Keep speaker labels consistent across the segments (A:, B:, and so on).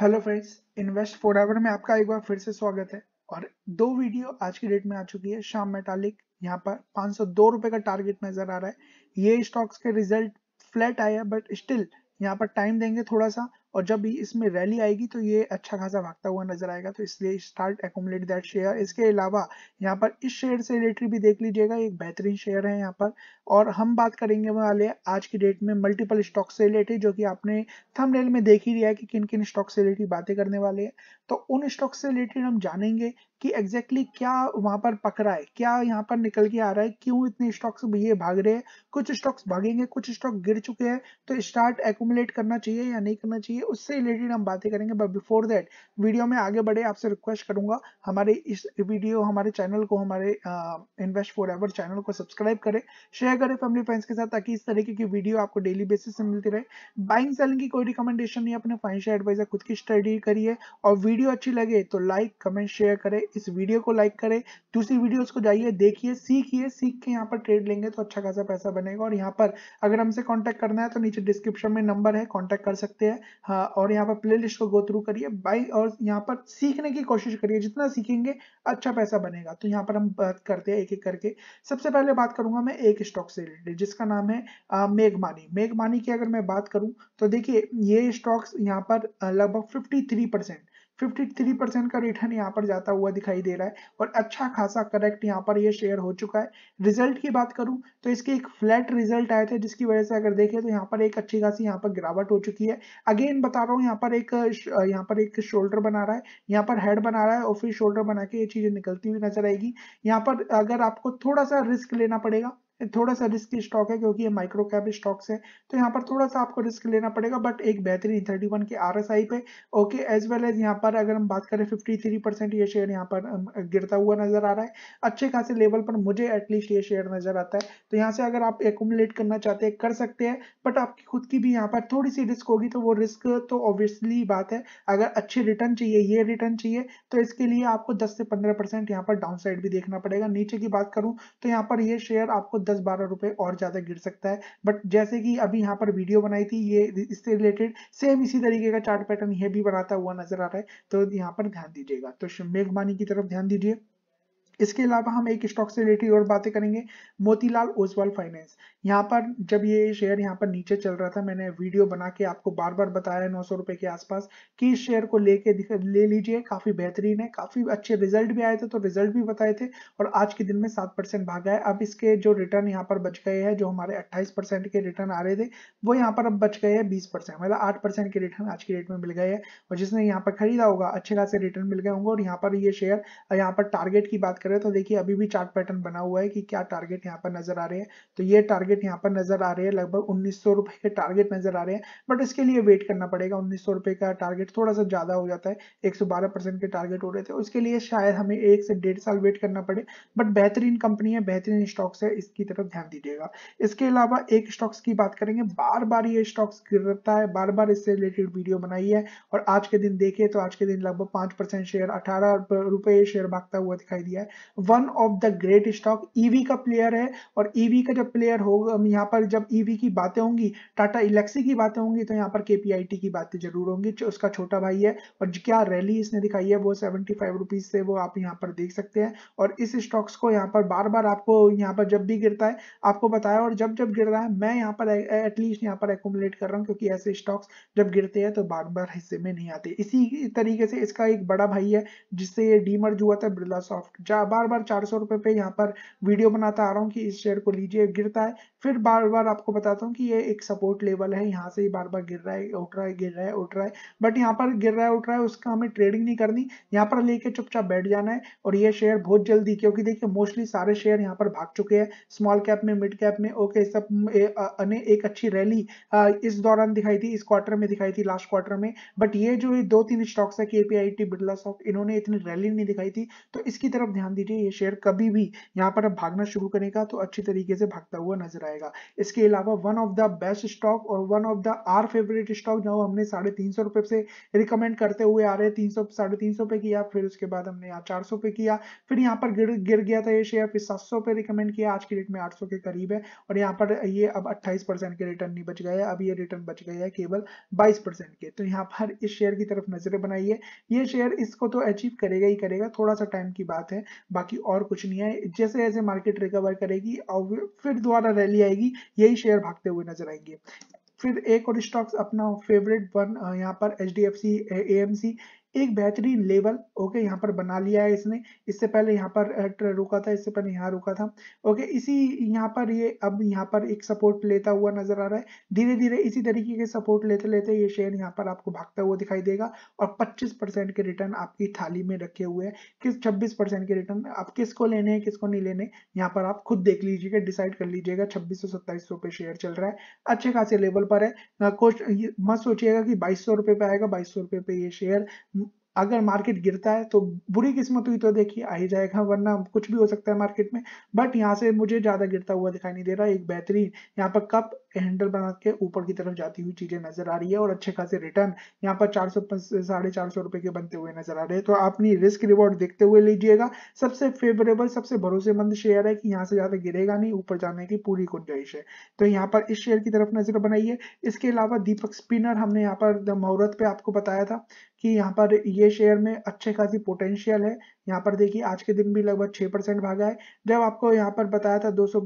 A: hello friends invest for ever में आपका एक बार फिर से स्वागत है और दो वीडियो आज की डेट में आ चुकी है शाम मेटालिक यहाँ पर पांच सौ दो रुपए का टारगेट नजर आ रहा है ये स्टॉक्स के रिजल्ट फ्लैट आया बट स्टिल यहाँ पर टाइम देंगे थोड़ा सा और जब इसमें रैली आएगी तो ये अच्छा खासा भागता हुआ नजर आएगा तो इसलिए स्टार्ट एकोमलेट दैट शेयर इसके अलावा यहाँ पर इस शेयर से रिलेटेड भी देख लीजिएगा एक बेहतरीन शेयर है यहाँ पर और हम बात करेंगे वाले आज की डेट में मल्टीपल स्टॉक से रिलेटेड जो कि आपने थंबनेल में देख ही लिया है कि किन किन स्टॉक से रिलेटेड बातें करने वाले हैं तो उन स्टॉक से रिलेटेड हम जानेंगे कि एग्जैक्टली exactly क्या वहां पर पकड़ा है क्या यहाँ पर निकल के आ रहा है क्यों इतने स्टॉक्स ये भाग रहे हैं कुछ स्टॉक्स भागेंगे कुछ स्टॉक गिर चुके हैं तो स्टार्ट एकोमलेट करना चाहिए या नहीं करना चाहिए है उससे रिलेटेड हम बातें करेंगे बट बिफोर दैट वीडियो में आगे बढ़े आपसे रिक्वेस्ट करूंगा हमारे इस वीडियो हमारे चैनल को हमारे इन्वेस्ट फॉर एवर चैनल को सब्सक्राइब करें शेयर करें फैमिली फ्रेंड्स के साथ ताकि इस तरीके की वीडियो आपको डेली बेसिस से मिलती रहे बाइंग सेलिंग की कोई रिकमेंडेशन नहीं अपने फाइनेंशियल एडवाइजर खुद की स्टडी करिए और वीडियो अच्छी लगे तो लाइक कमेंट शेयर करें इस वीडियो को लाइक करें दूसरी वीडियो को जाइए देखिए सीखिए सीख के यहाँ पर ट्रेड लेंगे तो अच्छा खासा पैसा बनेगा और यहाँ पर अगर हमसे कॉन्टैक्ट करना है तो नीचे डिस्क्रिप्शन में नंबर है कॉन्टैक्ट कर सकते हैं हाँ, और यहाँ पर प्लेलिस्ट को गो थ्रू करिए बाई और यहाँ पर सीखने की कोशिश करिए जितना सीखेंगे अच्छा पैसा बनेगा तो यहाँ पर हम बात करते हैं एक एक करके सबसे पहले बात करूंगा मैं एक स्टॉक से रिलेटेड जिसका नाम है मेघमानी मेघमानी की अगर मैं बात करूँ तो देखिए ये स्टॉक्स यहाँ पर लगभग फिफ्टी 53 का रिटर्न यहाँ पर जाता हुआ दिखाई दे रहा है और अच्छा खासा करेक्ट यहाँ पर ये यह शेयर हो चुका है रिजल्ट की बात करूं तो इसके एक फ्लैट रिजल्ट आए थे जिसकी वजह से अगर देखें तो यहाँ पर एक अच्छी खासी यहाँ पर गिरावट हो चुकी है अगेन बता रहा हूँ यहाँ पर एक यहाँ पर एक शोल्डर बना रहा है यहाँ पर हेड बना रहा है और फिर शोल्डर बना के ये चीजें निकलती हुई नजर आएगी यहाँ पर अगर आपको थोड़ा सा रिस्क लेना पड़ेगा थोड़ा सा रिस्क स्टॉक है क्योंकि ये माइक्रो कैप स्टॉक्स है तो यहाँ पर थोड़ा सा आपको रिस्क लेना पड़ेगा बट एक बेहतरीन थर्टी वन के आर एस आई पे ओके एज वेल एज यहाँ पर अगर हम बात करें फिफ्टी थ्री परसेंट ये शेयर यहाँ पर गिरता हुआ नजर आ रहा है अच्छे खासे लेवल पर मुझे एटलीस्ट ये शेयर नजर आता है तो यहाँ से अगर आप एकट करना चाहते हैं कर सकते हैं बट आपकी खुद की भी यहाँ पर थोड़ी सी रिस्क होगी तो वो रिस्क तो ऑब्वियसली बात है अगर अच्छे रिटर्न चाहिए ये रिटर्न चाहिए तो इसके लिए आपको दस से पंद्रह परसेंट यहाँ पर डाउन साइड भी देखना पड़ेगा नीचे की बात करूँ तो यहाँ पर ये शेयर आपको दस बारह रुपए और ज्यादा गिर सकता है बट जैसे कि अभी यहाँ पर वीडियो बनाई थी ये इससे रिलेटेड सेम इसी तरीके का चार्ट पैटर्न ये भी बनाता हुआ नजर आ रहा है तो यहाँ पर ध्यान दीजिएगा तो मेघमानी की तरफ ध्यान दीजिए इसके अलावा हम एक स्टॉक से रिलेटेड और बातें करेंगे मोतीलाल ओसवाल फाइनेंस यहाँ पर जब ये शेयर यहाँ पर नीचे चल रहा था मैंने वीडियो बना के आपको बार बार बताया है नौ सौ रुपए के आसपास कि इस शेयर को लेके ले लीजिए काफी बेहतरीन है काफी अच्छे रिजल्ट भी आए थे तो रिजल्ट भी बताए थे और आज के दिन में सात परसेंट भागा है अब इसके जो रिटर्न यहाँ पर बच गए हैं जो हमारे अट्ठाईस परसेंट के रिटर्न आ रहे थे वो यहाँ पर अब बच गए हैं बीस परसेंट मतलब आठ परसेंट के रिटर्न आज की डेट में मिल गए हैं और जिसने यहाँ पर खरीदा होगा अच्छे खासे रिटर्न मिल गए होंगे और यहाँ पर ये शेयर यहाँ पर टारगेट की बात करें करें तो देखिए अभी भी चार्ट पैटर्न बना हुआ है कि क्या टारगेट यहाँ पर नजर आ रहे हैं तो ये टारगेट यहाँ पर नजर आ रहे हैं लगभग उन्नीस रुपए के टारगेट नजर आ रहे हैं बट इसके लिए वेट करना पड़ेगा उन्नीस रुपए का टारगेट थोड़ा सा ज्यादा हो जाता है एक के टारगेट हो रहे थे उसके लिए शायद हमें एक से डेढ़ साल वेट करना पड़े बट बेहतरीन कंपनी है बेहतरीन स्टॉक्स है इसकी तरफ ध्यान दीजिएगा इसके अलावा एक स्टॉक्स की बात करेंगे बार बार ये स्टॉक्स गिरता है बार बार इससे रिलेटेड वीडियो बनाई है और आज के दिन देखे तो आज के दिन लगभग पांच परसेंट शेयर अठारह रुपए शेयर भागता हुआ दिखाई दिया है one of the great stock EV का प्लेयर है और ईवी e का जब प्लेयर होगा यहाँ पर जब ईवी e की बातें होंगी टाटा इलेक्सी की बातें होंगी तो यहाँ पर केपीआईटी की बातें जरूर होंगी उसका छोटा भाई है और क्या रैली इसने दिखाई है वो सेवेंटी फाइव रुपीज से वो आप यहाँ पर देख सकते हैं और इस स्टॉक्स को यहाँ पर बार बार आपको यहाँ पर जब भी गिरता है आपको बताया और जब जब गिर रहा है मैं यहाँ पर एटलीस्ट यहाँ पर एकोमुलेट कर रहा हूँ क्योंकि ऐसे स्टॉक्स जब गिरते हैं तो बार बार हिस्से में नहीं आते इसी तरीके से इसका एक बड़ा भाई है जिससे ये डीमर्ज हुआ था बिरला सॉफ्ट जा बार बार चार सौ रुपए पे यहाँ पर वीडियो बनाता आ रहा हूँ कि इस शेयर को लीजिए गिरता है फिर बार बार आपको बताता हूँ कि ये एक सपोर्ट लेवल है यहाँ से ही बार बार गिर रहा है उठ रहा है गिर रहा है उठ रहा है बट यहाँ पर गिर रहा है उठ रहा है उसका हमें ट्रेडिंग नहीं करनी यहाँ पर लेके चुपचाप बैठ जाना है और ये शेयर बहुत जल्दी क्योंकि देखिए मोस्टली सारे शेयर यहाँ पर भाग चुके हैं स्मॉल कैप में मिड कैप में ओके सब ने एक अच्छी रैली इस दौरान दिखाई थी इस क्वार्टर में दिखाई थी लास्ट क्वार्टर में बट ये जो दो तीन स्टॉक्स है के पी बिरला स्टॉक इन्होंने इतनी रैली नहीं दिखाई थी तो इसकी तरफ ध्यान ध्यान दीजिए ये शेयर कभी भी यहाँ पर भागना शुरू करेगा तो अच्छी तरीके से भागता हुआ नजर आएगा इसके अलावा one of the best stock और one of the our favourite stock जो हमने साढ़े तीन सौ रुपए से रिकमेंड करते हुए आ रहे तीन सौ साढ़े तीन सौ पे किया फिर उसके बाद हमने यहाँ चार सौ पे किया फिर यहाँ पर गिर गिर गया था ये शेयर फिर सात सौ पे रिकमेंड किया आज की डेट में आठ सौ के करीब है और यहाँ पर ये अब अट्ठाईस परसेंट के रिटर्न नहीं बच गया अब ये रिटर्न बच गया है केवल बाईस परसेंट के तो यहाँ पर इस शेयर की तरफ नजरें बनाई है ये शेयर इसको तो अचीव करेगा ही करेगा थोड़ा सा टाइम की बात है बाकी और कुछ नहीं है जैसे जैसे मार्केट रिकवर करेगी और फिर दोबारा रैली आएगी यही शेयर भागते हुए नजर आएंगे फिर एक और स्टॉक्स अपना फेवरेट वन यहाँ पर H D F C A M C एक बेहतरीन लेवल ओके यहाँ पर बना लिया है इसने इससे पहले यहाँ पर रुका था इससे पहले यहाँ रुका था ओके इसी यहाँ पर ये अब यहाँ पर एक सपोर्ट लेता हुआ नजर आ रहा है धीरे धीरे इसी तरीके के सपोर्ट लेते लेते ये शेयर यहाँ पर आपको भागता हुआ दिखाई देगा और 25 परसेंट के रिटर्न आपकी थाली में रखे हुए हैं किस छब्बीस परसेंट के रिटर्न आप किसको लेने हैं किसको नहीं लेने यहाँ पर आप खुद देख लीजिएगा डिसाइड कर लीजिएगा छब्बीस सौ सत्ताईस सौ पे शेयर चल रहा है अच्छे खासे लेवल पर है मत सोचिएगा कि बाईस सौ रुपए पे आएगा बाईस सौ रुपये पे ये शेयर अगर मार्केट गिरता है तो बुरी किस्मत हुई तो देखिए आ ही जाएगा वरना कुछ भी हो सकता है मार्केट में बट यहाँ से मुझे ज़्यादा गिरता हुआ दिखाई नहीं दे रहा एक बेहतरीन यहाँ पर कप हैंडल बना के ऊपर की तरफ जाती हुई चीजें नजर आ रही है और अच्छे खासे रिटर्न यहाँ पर चार सौ साढ़े चार सौ रुपए के बनते हुए नजर आ रहे हैं तो अपनी रिस्क रिवॉर्ड देखते हुए लीजिएगा सबसे फेवरेबल सबसे भरोसेमंद शेयर है कि यहाँ से ज्यादा गिरेगा नहीं ऊपर जाने की पूरी गुंजाइश है तो यहाँ पर इस शेयर की तरफ नजर बनाइए इसके अलावा दीपक स्पिनर हमने यहाँ पर मुहूर्त पे आपको बताया था कि यहाँ पर ये शेयर में अच्छे खासी पोटेंशियल है यहाँ पर देखिए आज के दिन भी लगभग छह परसेंट भागा है जब आपको यहाँ पर बताया था दो सौ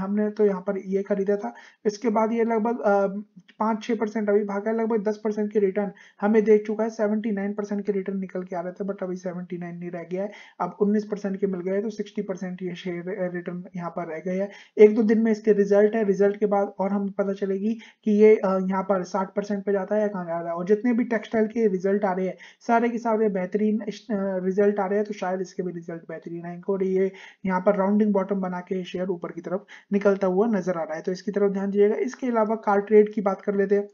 A: हमने तो यहाँ पर ये खरीदा था इसके बाद ये लगभग पांच छह परसेंट अभी भाग है लगभग दस परसेंट की रिटर्न हमें देख चुका है सेवेंटी नाइन परसेंट के रिटर्न निकल के आ रहे थे बट अभी सेवेंटी नाइन नहीं रह गया है अब उन्नीस परसेंट के मिल गए तो सिक्सटी परसेंट ये शेयर रिटर्न यहाँ पर रह गए है एक दो दिन में इसके रिजल्ट है रिजल्ट के बाद और हमें पता चलेगी कि ये यहाँ पर साठ परसेंट पे जाता है या कहाँ जा रहा है और जितने भी टेक्सटाइल के रिजल्ट आ रहे हैं सारे के सारे बेहतरीन रिजल्ट आ रहे हैं तो शायद इसके भी रिजल्ट बेहतरीन आएंगे और ये यहाँ पर राउंडिंग बॉटम बना के शेयर ऊपर की तरफ निकलता हुआ नजर आ रहा है तो इसकी तरफ ध्यान कीजिएगा इसके अलावा कार ट्रेड की बात कर लेते हैं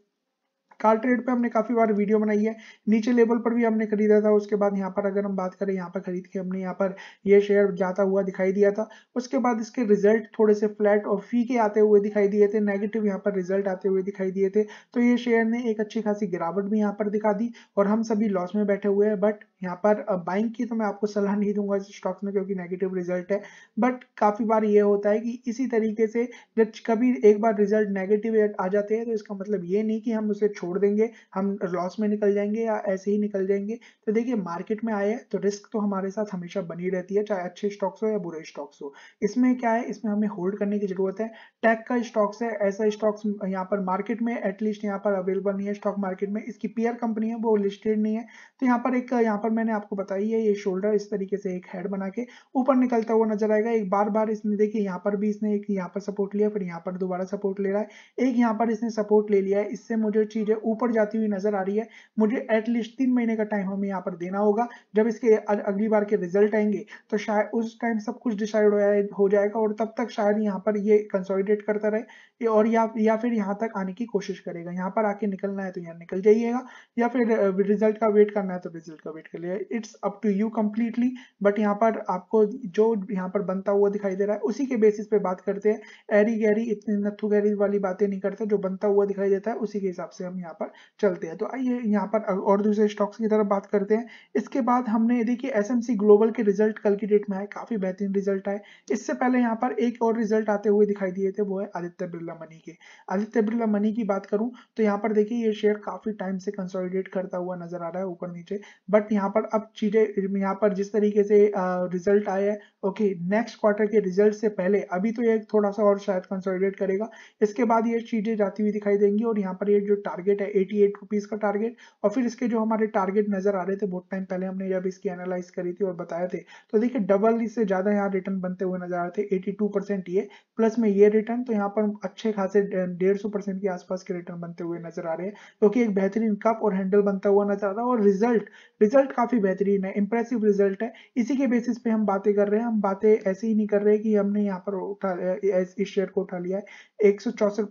A: कार ट्रेड पे हमने काफी बार वीडियो बनाई है नीचे लेवल पर भी हमने खरीदा था उसके बाद यहाँ पर अगर हम बात करें यहाँ पर खरीद के हमने यहाँ पर ये शेयर जाता हुआ दिखाई दिया था उसके बाद इसके रिजल्ट थोड़े से फ्लैट और फी के आते हुए दिखाई दिए थे नेगेटिव यहाँ पर रिजल्ट आते हुए दिखाई दिए थे तो ये शेयर ने एक अच्छी खासी गिरावट भी यहाँ पर दिखा दी और हम सभी लॉस में बैठे हुए हैं बट यहाँ पर बाइंग की तो मैं आपको सलाह नहीं दूंगा इस स्टॉक्स में क्योंकि नेगेटिव रिजल्ट है बट काफ़ी बार ये होता है कि इसी तरीके से जब कभी एक बार रिजल्ट नेगेटिव आ जाते हैं तो इसका मतलब ये नहीं कि हम उसे छोड़ देंगे हम लॉस में निकल जाएंगे या ऐसे ही निकल जाएंगे तो देखिए मार्केट में आए तो रिस्क तो हमारे साथ हमेशा बनी रहती है चाहे अच्छे स्टॉक्स हो या बुरे स्टॉक्स हो इसमें क्या है इसमें हमें होल्ड करने की ज़रूरत है टैक का स्टॉक्स है ऐसा स्टॉक्स यहाँ पर मार्केट में एटलीस्ट यहाँ पर अवेलेबल नहीं है स्टॉक मार्केट में इसकी पेयर कंपनी है वो लिस्टेड नहीं है तो यहाँ पर एक यहाँ पर पर मैंने आपको बताई है ये शोल्डर इस तरीके से एक हेड बना के ऊपर निकलता हुआ नजर आएगा एक बार बार इसने देखिए यहाँ पर भी इसने एक यहाँ पर सपोर्ट लिया फिर यहाँ पर दोबारा सपोर्ट ले रहा है एक यहाँ पर इसने सपोर्ट ले लिया है इससे मुझे चीजें ऊपर जाती हुई नजर आ रही है मुझे एटलीस्ट तीन महीने का टाइम हमें यहाँ पर देना होगा जब इसके अगली बार के रिजल्ट आएंगे तो शायद उस टाइम सब कुछ डिसाइड हो जाएगा और तब तक शायद यहाँ पर ये कंसोलिडेट करता रहे और या, या फिर यहाँ तक आने की कोशिश करेगा यहाँ पर आके निकलना है तो यहाँ निकल जाइएगा या फिर रिजल्ट का वेट करना है तो रिजल्ट का वेट कर इसके लिए it's up to you completely but यहाँ पर आपको जो यहाँ पर बनता हुआ दिखाई दे रहा है उसी के बेसिस पे बात करते हैं एरी गहरी इतनी नथु गहरी वाली बातें नहीं करते जो बनता हुआ दिखाई देता है उसी के हिसाब से हम यहाँ पर चलते हैं तो आइए यहाँ पर और दूसरे स्टॉक्स की तरफ बात करते हैं इसके बाद हमने देखिए एस एम ग्लोबल के रिजल्ट कल की डेट में आए काफी बेहतरीन रिजल्ट आए इससे पहले यहाँ पर एक और रिजल्ट आते हुए दिखाई दिए थे वो है आदित्य बिरला मनी के आदित्य बिरला मनी की बात करूं तो यहाँ पर देखिए ये शेयर काफी टाइम से कंसोलिडेट करता हुआ नजर आ रहा है ऊपर नीचे बट यहाँ यहाँ पर अब चीजें यहाँ पर जिस तरीके से रिजल्ट आया है ओके नेक्स्ट क्वार्टर के रिजल्ट से पहले अभी तो ये थोड़ा सा और शायद कंसोलिडेट करेगा इसके बाद ये चीजें जाती हुई दिखाई देंगी और यहाँ पर ये जो टारगेट है एटी एट का टारगेट और फिर इसके जो हमारे टारगेट नजर आ रहे थे बहुत टाइम पहले हमने जब इसकी एनालाइज करी थी और बताए थे तो देखिये डबल इससे ज्यादा यहाँ रिटर्न बनते हुए नजर आ रहे थे एटी ये प्लस में ये रिटर्न तो यहाँ पर अच्छे खासे डेढ़ के आसपास के रिटर्न बनते हुए नजर आ रहे हैं क्योंकि एक बेहतरीन कप और हैंडल बनता हुआ नजर आ रहा है और रिजल्ट रिजल्ट काफ़ी बेहतरीन है इम्प्रेसिव रिजल्ट है इसी के बेसिस पे हम बातें कर रहे हैं हम बातें ऐसे ही नहीं कर रहे कि हमने यहाँ पर उठा इस शेयर को उठा लिया है एक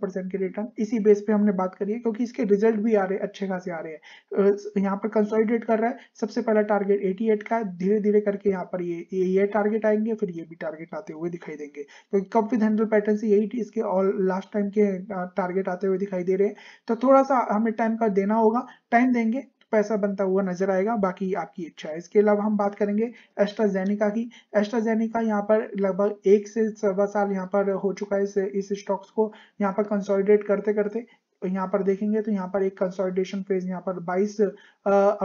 A: परसेंट के रिटर्न इसी बेस पे हमने बात करी है क्योंकि इसके रिजल्ट भी आ रहे अच्छे खासे आ रहे हैं यहाँ पर कंसोलिडेट कर रहा है सबसे पहला टारगेट एटी का धीरे धीरे करके यहाँ पर ये ये, टारगेट आएंगे फिर ये भी टारगेट आते हुए दिखाई देंगे क्योंकि कब विद हैंडल पैटर्न से यही इसके ऑल लास्ट टाइम के टारगेट आते हुए दिखाई दे रहे हैं तो थोड़ा सा हमें टाइम का देना होगा टाइम देंगे पैसा बनता हुआ नजर आएगा बाकी आपकी इच्छा है इसके अलावा हम बात करेंगे एस्ट्राजेनिका की एस्ट्राजेनिका यहाँ पर लगभग एक से सवा साल यहाँ पर हो चुका है इस, स्टॉक्स को यहाँ पर कंसोलिडेट करते करते तो यहाँ पर देखेंगे तो यहाँ पर एक कंसोलिडेशन फेज यहाँ पर 22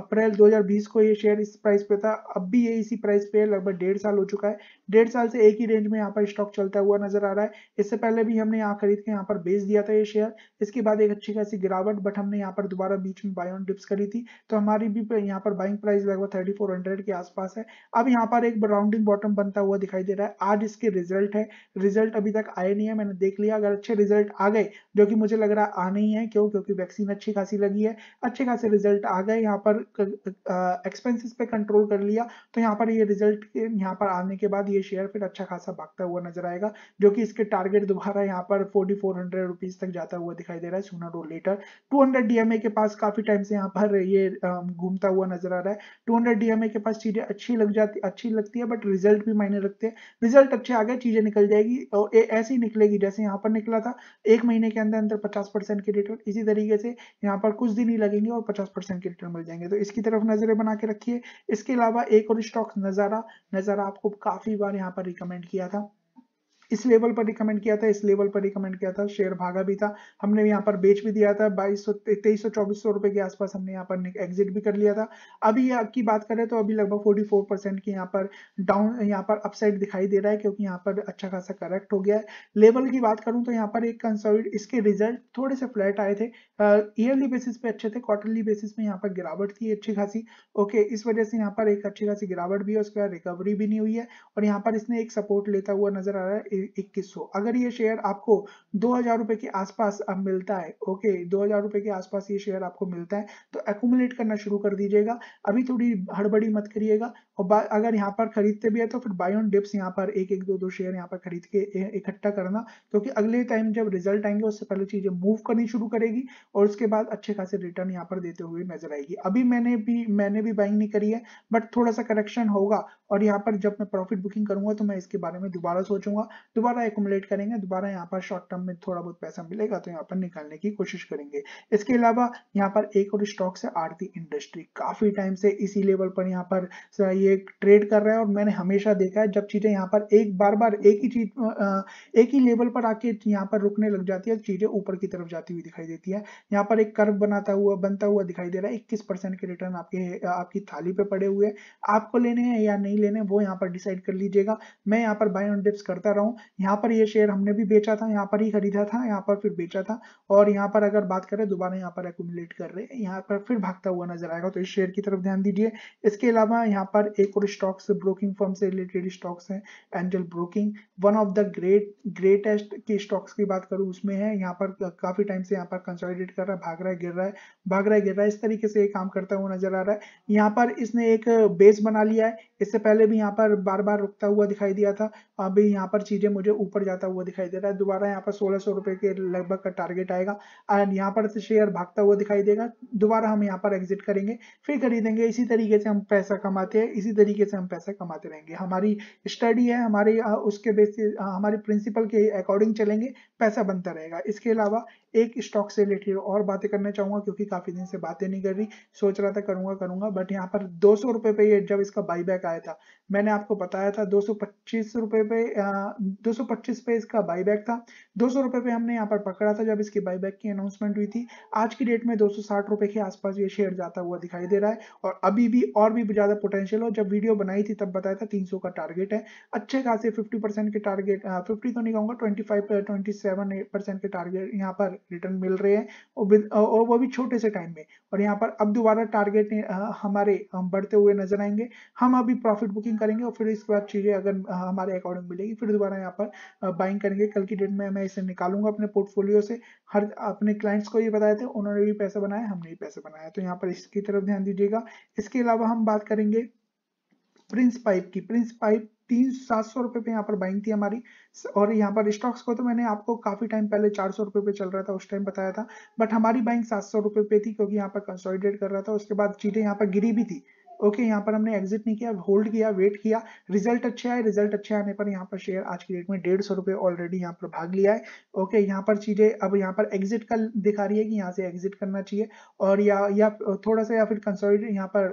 A: अप्रैल 2020 को ये शेयर इस प्राइस पे था अब भी ये इसी प्राइस पे है लगभग डेढ़ साल हो चुका है डेढ़ साल से एक ही रेंज में यहाँ पर स्टॉक चलता हुआ नजर आ रहा है इससे पहले भी हमने यहाँ खरीद के यहाँ पर बेच दिया था ये शेयर इसके बाद एक अच्छी खासी गिरावट बट हमने यहाँ पर दोबारा बीच में बाय ऑन डिप्स करी थी तो हमारी भी यहाँ पर बाइंग प्राइस लगभग थर्टी के आसपास है अब यहाँ पर एक राउंडिंग बॉटम बनता हुआ दिखाई दे रहा है आज इसके रिजल्ट है रिजल्ट अभी तक आए नहीं है मैंने देख लिया अगर अच्छे रिजल्ट आ गए जो कि मुझे लग रहा है आने नहीं है क्यों क्योंकि वैक्सीन अच्छी खासी लगी है अच्छे खासे रिजल्ट आ गए यहाँ पर एक्सपेंसेस पे कंट्रोल कर लिया तो यहाँ पर ये रिजल्ट यहाँ पर आने के बाद ये शेयर फिर अच्छा खासा भागता हुआ नजर आएगा जो कि इसके टारगेट दोबारा यहाँ पर फोर्टी फोर हंड्रेड रुपीज तक जाता हुआ दिखाई दे रहा है सुनर और लेटर टू हंड्रेड डीएमए के पास काफी टाइम से यहाँ पर ये घूमता हुआ नजर आ रहा है टू हंड्रेड डीएमए के पास चीजें अच्छी लग जाती अच्छी लगती है बट रिजल्ट भी मायने रखते हैं रिजल्ट अच्छे आ गए चीजें निकल जाएगी और ऐसी निकलेगी जैसे यहाँ पर निकला था एक महीने के अंदर अंदर पचास परसेंट की रिटर्न इसी तरीके से यहाँ पर कुछ दिन ही लगेंगे और पचास परसेंट के रिटर्न मिल जाएंगे तो इसकी तरफ नजरें बना के रखिए इसके अलावा एक और स्टॉक नज़ारा नज़ारा आपको काफ़ी बार यहाँ पर रिकमेंड किया था इस लेवल पर रिकमेंड किया था इस लेवल पर रिकमेंड किया था शेयर भागा भी था हमने यहाँ पर बेच भी दिया था बाईस तेईस सौ चौबीस सौ रुपए के आसपास हमने यहाँ पर एग्जिट भी कर लिया था अभी की बात करें तो अभी लगभग फोर्टी फोर परसेंट की यहाँ पर डाउन यहाँ पर अपसाइड दिखाई दे रहा है क्योंकि यहाँ पर अच्छा खासा करेक्ट हो गया है लेवल की बात करूँ तो यहाँ पर एक कंसोलिड इसके रिजल्ट थोड़े से फ्लैट आए थे ईयरली बेसिस पे अच्छे थे क्वार्टरली बेसिस पे यहाँ पर गिरावट थी अच्छी खासी ओके इस वजह से यहाँ पर एक अच्छी खासी गिरावट भी है उसके बाद रिकवरी भी नहीं हुई है और यहाँ पर इसने एक सपोर्ट लेता हुआ नजर आ रहा है इक्कीस अगर ये शेयर आपको दो हजार रुपए के आसपास अब मिलता है ओके दो हजार रुपए के आसपास ये शेयर आपको मिलता है तो एकुमुलेट करना शुरू कर दीजिएगा अभी थोड़ी हड़बड़ी मत करिएगा और अगर यहाँ पर खरीदते भी है तो फिर बाई ऑन डिप्स यहाँ पर एक एक दो दो शेयर यहाँ पर खरीद के इकट्ठा करना क्योंकि अगले टाइम जब रिजल्ट आएंगे उससे पहले चीजें मूव करनी शुरू करेगी और उसके बाद अच्छे खासे रिटर्न यहाँ पर देते हुए नजर आएगी अभी मैंने भी मैंने भी बाइंग नहीं करी है बट थोड़ा सा करेक्शन होगा और यहाँ पर जब मैं प्रॉफिट बुकिंग करूंगा तो मैं इसके बारे में दोबारा सोचूंगा दोबारा एकोमोलेट करेंगे दोबारा यहाँ पर शॉर्ट टर्म में थोड़ा बहुत पैसा मिलेगा तो यहाँ पर निकालने की कोशिश करेंगे इसके अलावा यहाँ पर एक और स्टॉक है आरती इंडस्ट्री काफी टाइम से इसी लेवल पर यहाँ पर ये एक ट्रेड कर रहे हैं और मैंने हमेशा देखा है जब चीज़ें यहाँ पर एक बार बार एक ही चीज एक ही लेवल पर आके यहाँ पर रुकने लग जाती है चीज़ें ऊपर की तरफ जाती हुई दिखाई देती है यहाँ पर एक कर्व बनाता हुआ बनता हुआ दिखाई दे रहा है इक्कीस परसेंट के रिटर्न आपके आपकी थाली पे पड़े हुए आपको लेने हैं या नहीं लेने वो यहाँ पर डिसाइड कर लीजिएगा मैं यहाँ पर बाय ऑन डिप्स करता रहा हूँ यहाँ पर ये शेयर हमने भी बेचा था यहाँ पर ही खरीदा था यहाँ पर फिर बेचा था और यहाँ पर अगर बात करें दोबारा यहाँ पर एकट कर रहे हैं यहाँ पर फिर भागता हुआ नजर आएगा तो इस शेयर की तरफ ध्यान दीजिए इसके अलावा यहाँ पर एक और स्टॉक्स ब्रोकिंग फर्म से रिलेटेड स्टॉक्स हैं Angel broking one of the great greatest के स्टॉक्स की बात करूँ उसमें है यहाँ पर काफी टाइम से यहाँ पर कंसोलिडेट कर रहा है भाग रहा है गिर रहा है भाग रहा है गिर रहा है इस तरीके से ये काम करता हुआ नजर आ रहा है यहाँ पर इसने एक बेस बना लिया है इससे पहले भी यहाँ पर बार बार रुकता हुआ दिखाई दिया था अभी यहाँ पर चीजें मुझे ऊपर जाता हुआ दिखाई दे रहा है दोबारा यहाँ पर सोलह सौ रुपए के लगभग का टारगेट आएगा एंड यहाँ पर शेयर भागता हुआ दिखाई देगा दोबारा हम यहाँ पर एग्जिट करेंगे फिर खरीदेंगे इसी तरीके से हम पैसा कमाते हैं इसी तरीके से हम पैसा कमाते रहेंगे हमारी स्टडी है हमारे उसके बेसिस हमारे प्रिंसिपल के अकॉर्डिंग चलेंगे पैसा बनता रहेगा इसके अलावा एक स्टॉक से रिलेटेड और बातें करना चाहूँगा क्योंकि काफ़ी दिन से बातें नहीं कर रही सोच रहा था करूँगा करूँगा बट यहाँ पर दो सौ रुपये पे जब इसका बाई बैक आया था मैंने आपको बताया था दो सौ पच्चीस रुपये पे दो सौ पच्चीस पे इसका बाई बैक था दो सौ रुपये पे हमने यहाँ पर पकड़ा था जब इसकी बाई बैक की अनाउंसमेंट हुई थी आज की डेट में दो सौ साठ रुपये के आसपास ये शेयर जाता हुआ दिखाई दे रहा है और अभी भी और भी ज़्यादा पोटेंशियल हो जब वीडियो बनाई थी तब बताया था 300 का टारगेट है अच्छे खासे 50 के टारगेट हाँ, 50 तो नहीं कहूँगा 25 27 के टारगेट यहाँ पर रिटर्न मिल रहे हैं और, वो भी छोटे से टाइम में और यहाँ पर अब दोबारा टारगेट हमारे बढ़ते हुए नजर आएंगे हम अभी प्रॉफिट बुकिंग करेंगे और फिर इसके बाद चीज़ें अगर हमारे अकॉर्डिंग मिलेगी फिर दोबारा यहाँ पर बाइंग करेंगे कल की डेट में मैं इसे निकालूंगा अपने पोर्टफोलियो से हर अपने क्लाइंट्स को ये बताए थे उन्होंने भी पैसे बनाए हमने भी पैसे बनाए तो यहाँ पर इसकी तरफ ध्यान दीजिएगा इसके अलावा हम बात करेंगे प्रिंस पाइप की प्रिंस पाइप तीन सात सौ रुपए पे यहाँ पर बाइंग थी हमारी और यहाँ पर स्टॉक्स को तो मैंने आपको काफी टाइम पहले चार सौ रुपए पे चल रहा था उस टाइम बताया था बट हमारी बाइंग सात सौ रुपये पे थी क्योंकि यहाँ पर कंसोलिडेट कर रहा था उसके बाद चीजें यहाँ पर गिरी भी थी ओके यहाँ पर हमने एग्जिट नहीं किया होल्ड किया वेट किया रिजल्ट अच्छा है रिजल्ट अच्छे आने पर यहाँ पर शेयर आज की डेट में डेढ़ सौ रुपए ऑलरेडी यहाँ पर भाग लिया है ओके यहाँ पर चीजें अब यहाँ पर एग्जिट का दिखा रही है कि यहाँ से एग्जिट करना चाहिए और या या थोड़ा सा या फिर कंसोलिडेट यहाँ पर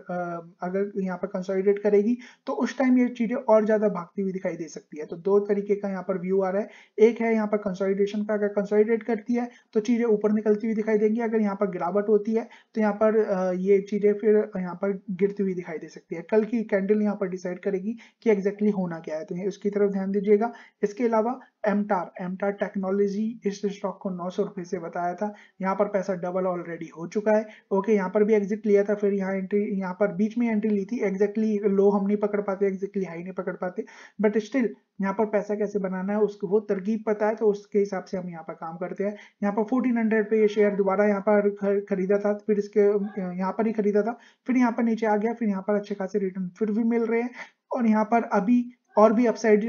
A: अगर यहाँ पर कंसोलिडेट करेगी तो उस टाइम ये चीजें और ज्यादा भागती हुई दिखाई दे सकती है तो दो तरीके का यहाँ पर व्यू आ रहा है एक है यहाँ पर कंसोलिडेशन का अगर कंसोलिडेट करती है तो चीजें ऊपर निकलती हुई दिखाई देंगी अगर यहाँ पर गिरावट होती है तो यहाँ पर ये चीजें फिर यहाँ पर गिरती हुई दिखाई दे सकती है कल की कैंडल यहाँ पर डिसाइड करेगी कि एग्जैक्टली exactly होना क्या है तो उसकी तरफ ध्यान दीजिएगा इसके अलावा एमटार एमटार टेक्नोलॉजी इस स्टॉक को नौ सौ रुपए से बताया था यहाँ पर पैसा डबल ऑलरेडी हो चुका है ओके यहाँ पर भी एग्जिट लिया था फिर यहाँ एंट्री यहाँ पर बीच में एंट्री ली थी एग्जैक्टली लो हम नहीं पकड़ पाते एग्जैक्टली हाई नहीं पकड़ पाते बट स्टिल यहाँ पर पैसा कैसे बनाना है उसको वो तरकीब पता है तो उसके हिसाब से हम यहाँ पर काम करते हैं यहाँ पर फोर्टीन हंड्रेड पे ये शेयर दोबारा यहाँ पर खरीदा था फिर इसके यहाँ पर ही खरीदा था फिर यहाँ पर नीचे आ गया फिर यहाँ पर अच्छे खासे रिटर्न फिर भी मिल रहे हैं और यहाँ पर अभी और भी अपसाइड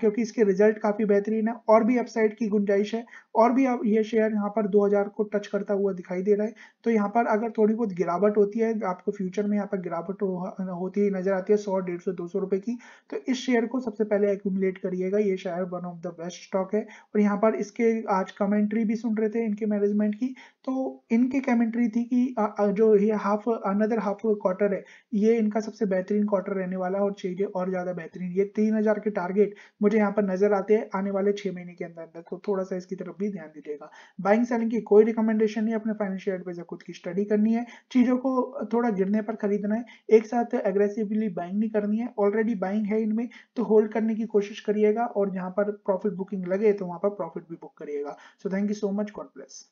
A: क्योंकि इसके रिजल्ट काफी बेहतरीन है और भी अपसाइड की गुंजाइश है और भी ये शेयर यहाँ पर 2000 को टच करता हुआ दिखाई दे रहा है तो यहाँ पर अगर थोड़ी बहुत गिरावट होती है आपको फ्यूचर में यहाँ पर गिरावट हो, होती हुई नजर आती है सौ डेढ़ सौ दो सौ रुपए की तो इस शेयर को सबसे पहले एकुमुलेट करिएगा ये share one of the best stock है और यहाँ पर इसके आज कमेंट्री भी सुन रहे थे इनके मैनेजमेंट की तो इनकी कमेंट्री थी कि जो ये हाफ अनदर हाफ क्वार्टर है ये इनका सबसे बेहतरीन क्वार्टर रहने वाला है और चाहिए और ज़्यादा बेहतरीन ये तीन हज़ार के टारगेट मुझे यहाँ पर नज़र आते हैं आने वाले छह महीने के अंदर अंदर तो थोड़ा सा इसकी तरफ भी ध्यान दीजिएगा बाइंग सेलिंग की कोई रिकमेंडेशन नहीं अपने फाइनेंशियल एडवाइजर खुद की स्टडी करनी है चीज़ों को थोड़ा गिरने पर खरीदना है एक साथ एग्रेसिवली बाइंग नहीं करनी है ऑलरेडी बाइंग है इनमें तो होल्ड करने की कोशिश करिएगा और जहां पर प्रॉफिट बुकिंग लगे तो वहां पर प्रॉफिट भी बुक करिएगा so thank you so much God bless